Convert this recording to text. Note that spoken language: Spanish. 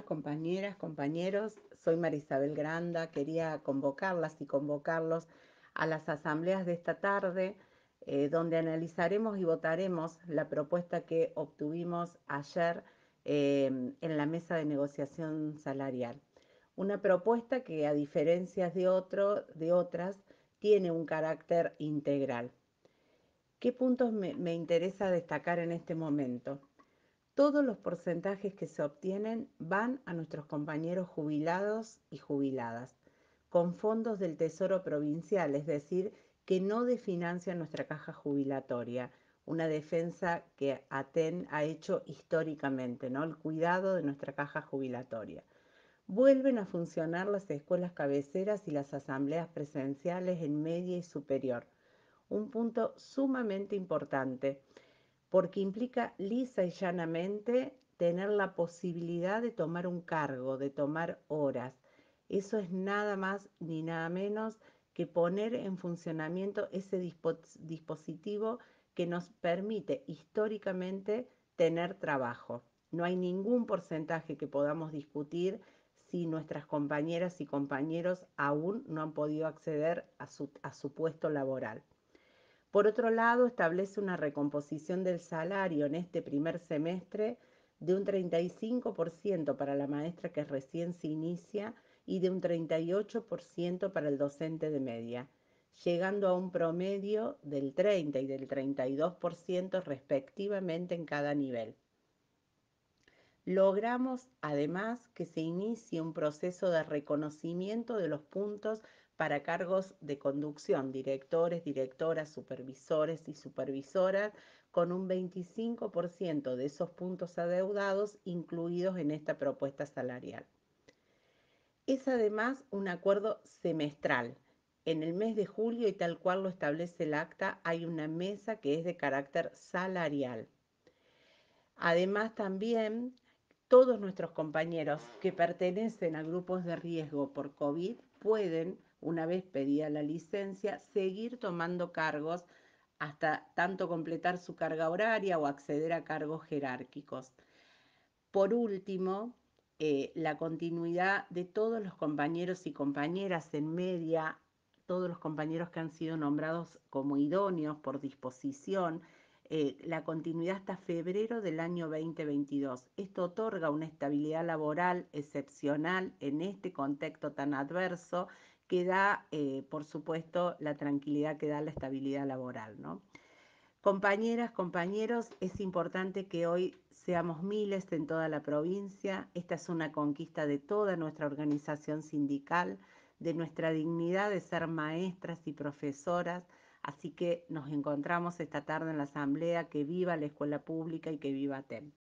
compañeras, compañeros. Soy Marisabel Granda. Quería convocarlas y convocarlos a las asambleas de esta tarde, eh, donde analizaremos y votaremos la propuesta que obtuvimos ayer em, en la mesa de negociación salarial. Una propuesta que, a diferencia de, otras, tiene un carácter integral. ¿Qué puntos me interesa destacar en este momento? todos los porcentajes que se obtienen van a nuestros compañeros jubilados y jubiladas, con fondos del Tesoro Provincial, es decir, que no desfinancian nuestra caja jubilatoria, una defensa que ATEN ha hecho históricamente, ¿no? el cuidado de nuestra caja jubilatoria. Vuelven a funcionar las escuelas cabeceras y las asambleas presenciales en media y superior, un punto sumamente importante porque implica lisa y llanamente tener la posibilidad de tomar un cargo, de tomar horas. Eso es nada más ni nada menos que poner en funcionamiento ese dispositivo que nos permite históricamente tener trabajo. No hay ningún porcentaje que podamos discutir si nuestras compañeras y compañeros aún no han podido acceder a su, a su puesto laboral. Por otro lado, establece una recomposición del salario en este primer semestre de un 35% para la maestra que recién se inicia y de un 38% para el docente de media, llegando a un promedio del 30 y del 32% respectivamente en cada nivel. Logramos además que se inicie un proceso de reconocimiento de los puntos para cargos de conducción, directores, directoras, supervisores y supervisoras, con un 25% de esos puntos adeudados incluidos en esta propuesta salarial. Es además un acuerdo semestral. En el mes de julio, y tal cual lo establece el acta, hay una mesa que es de carácter salarial. Además, también todos nuestros compañeros que pertenecen a grupos de riesgo por COVID pueden, una vez pedida la licencia, seguir tomando cargos hasta tanto completar su carga horaria o acceder a cargos jerárquicos. Por último, eh, la continuidad de todos los compañeros y compañeras en media, todos los compañeros que han sido nombrados como idóneos por disposición, eh, la continuidad hasta febrero del año 2022. Esto otorga una estabilidad laboral excepcional en este contexto tan adverso que da, eh, por supuesto, la tranquilidad que da la estabilidad laboral. ¿no? Compañeras, compañeros, es importante que hoy seamos miles en toda la provincia. Esta es una conquista de toda nuestra organización sindical, de nuestra dignidad de ser maestras y profesoras Así que nos encontramos esta tarde en la asamblea. Que viva la escuela pública y que viva TEM.